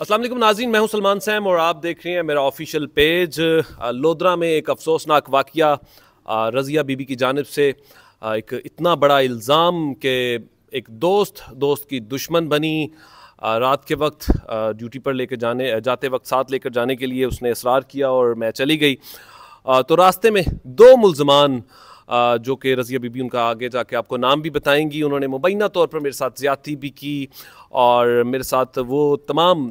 असलम नाजीन मैं हूं सलमान सैम और आप देख रहे हैं मेरा ऑफिशियल पेज लोधरा में एक अफसोसनाक वाक़ रज़िया बीबी की जानब से एक इतना बड़ा इल्ज़ाम के एक दोस्त दोस्त की दुश्मन बनी रात के वक्त ड्यूटी पर लेकर जाने जाते वक्त साथ लेकर जाने के लिए उसने इसरार किया और मैं चली गई तो रास्ते में दो मुलजमान जो कि रज़िया बीबी उनका आगे जाके आपको नाम भी बताएंगी उन्होंने मुबैना तौर पर मेरे साथ ज़्यादती भी की और मेरे साथ वो तमाम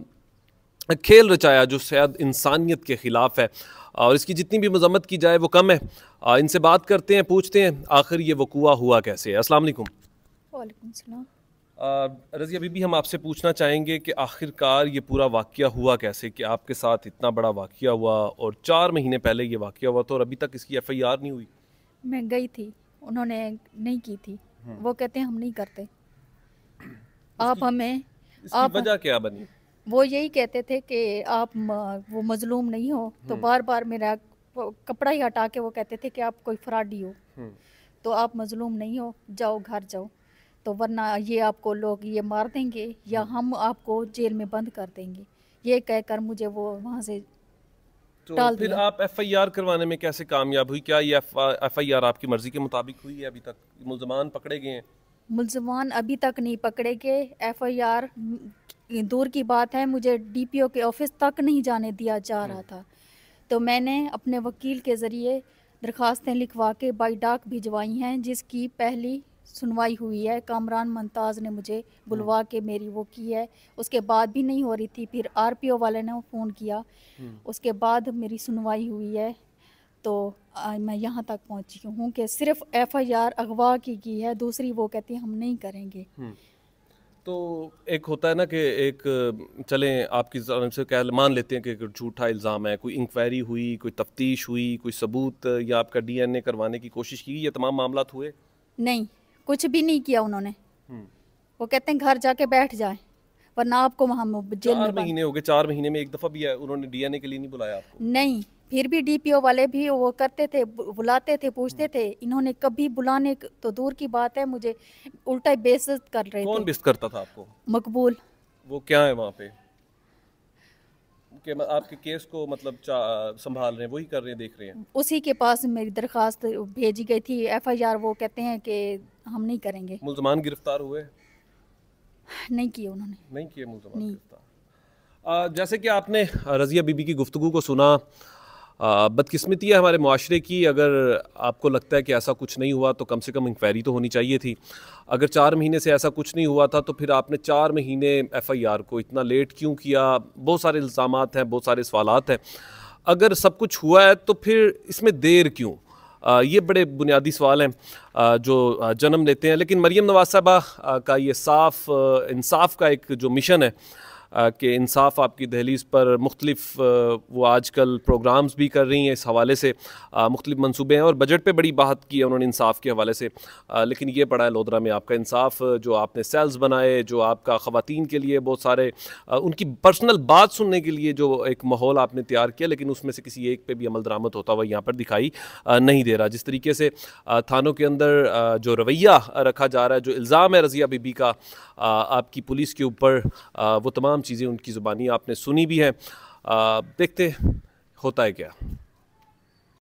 खेल रचाया जो शायद इंसानियत के ख़िलाफ़ है और इसकी जितनी भी मजम्मत की जाए वो कम है इनसे बात करते हैं पूछते हैं आखिर ये वकूआ हुआ कैसे है अस्सलाम वालेकुम अभी भी हम आपसे पूछना चाहेंगे कि आखिरकार ये पूरा वाक़ हुआ कैसे कि आपके साथ इतना बड़ा वाक़ हुआ और चार महीने पहले ये वाक़ हुआ था और अभी तक इसकी एफ आई आर नहीं हुई मैं गई थी उन्होंने नहीं की थी हम्म। वो कहते हैं हम नहीं करते आप हमें आप वजह क्या बनी वो यही कहते थे कि आप वो मजलूम नहीं हो तो हम्म। बार बार मेरा कपड़ा ही हटा के वो कहते थे कि आप कोई फ्राडी हो हम्म। तो आप मजलूम नहीं हो जाओ घर जाओ तो वरना ये आपको लोग ये मार देंगे या हम्म। हम आपको जेल में बंद कर देंगे ये कहकर मुझे वो वहाँ से तो फिर आप एफ आई आर करवाने में कैसे कामयाब हुई क्या ये एफ आई आर आपकी मर्जी के मुताबिक हुई है अभी तक मुलजमान पकड़े गए हैं मुलजमान अभी तक नहीं पकड़े गए एफ आई आर दूर की बात है मुझे डीपीओ के ऑफिस तक नहीं जाने दिया जा रहा हम्म। था तो मैंने अपने वकील के ज़रिए दरख्वास्तें लिखवा के बाई डाक भिजवाई हैं जिसकी पहली सुनवाई हुई है कामरान ममताज़ ने मुझे बुलवा हम्म। के मेरी वो की है उसके बाद भी नहीं हो रही थी फिर आरपीओ वाले ने फ़ोन किया हम्म। उसके बाद मेरी सुनवाई हुई है तो आ, मैं यहाँ तक पहुँची हूँ कि सिर्फ एफआईआर अगवा की की है दूसरी वो कहती है हम नहीं करेंगे तो एक होता है ना कि एक चलें आपकी से कह मान लेते हैं कि झूठा इल्ज़ाम है कोई इंक्वायरी हुई कोई तफ्तीश हुई कोई सबूत या आपका डीएनए करवाने की कोशिश की ये तमाम मामला हुए नहीं कुछ भी नहीं किया उन्होंने हम्म। वो कहते हैं घर जाके बैठ जाए वरना आपको वहाँ जेल में महीने हो गए चार महीने में एक दफ़ा भी उन्होंने डी के लिए नहीं बुलाया नहीं फिर भी डीपीओ वाले भी वो करते थे बुलाते थे पूछते हम्म। थे इन्होंने कभी बुलाने तो दूर की बात है मुझे उल्टा बेइज्जत कर रहे कौन बेइज्जत करता था आपको मकबूल वो क्या है वहाँ पे के आपके केस को मतलब संभाल रहे वही कर रहे हैं देख रहे हैं उसी के पास मेरी दरखास्त भेजी गई थी एफआईआर वो कहते हैं कि हम नहीं करेंगे मुलजमान गिरफ्तार हुए नहीं किए उन्होंने नहीं किए मुलजमान गिरफ्तार जैसे कि आपने रज़िया बीबी की गुफ्तु को सुना बदकस्मती है हमारे माशरे की अगर आपको लगता है कि ऐसा कुछ नहीं हुआ तो कम से कम इंक्वायरी तो होनी चाहिए थी अगर चार महीने से ऐसा कुछ नहीं हुआ था तो फिर आपने चार महीने एफ़ आई आर को इतना लेट क्यों किया बहुत सारे इल्ज़ाम हैं बहुत सारे सवाल हैं अगर सब कुछ हुआ है तो फिर इसमें देर क्यों ये बड़े बुनियादी सवाल हैं जो जन्म लेते हैं लेकिन मरीम नवाज साहबा का ये साफ इंसाफ का एक जो मिशन है कि इंसाफ आपकी दहलीज़ पर मुख्तलिफ वो आजकल प्रोग्राम्स भी कर रही हैं इस हवाले से मुख्तलिफ मनसूबे हैं और बजट पर बड़ी बात की है उन्होंने इंसाफ के हवाले से लेकिन ये पड़ा है लोधरा में आपका इंसाफ जो आपने सेल्स बनाए जो आपका ख़वान के लिए बहुत सारे उनकी पर्सनल बात सुनने के लिए जो एक माहौल आपने तैयार किया लेकिन उसमें से किसी एक पर भी अमल दरामद होता हुआ यहाँ पर दिखाई नहीं दे रहा जिस तरीके से थानों के अंदर जो रवैया रखा जा रहा है जो इल्ज़ाम है रज़िया बीबी का आपकी पुलिस के ऊपर वो तमाम तमाम चीज़ें उनकी ज़ुबानी आपने सुनी भी हैं देखते होता है क्या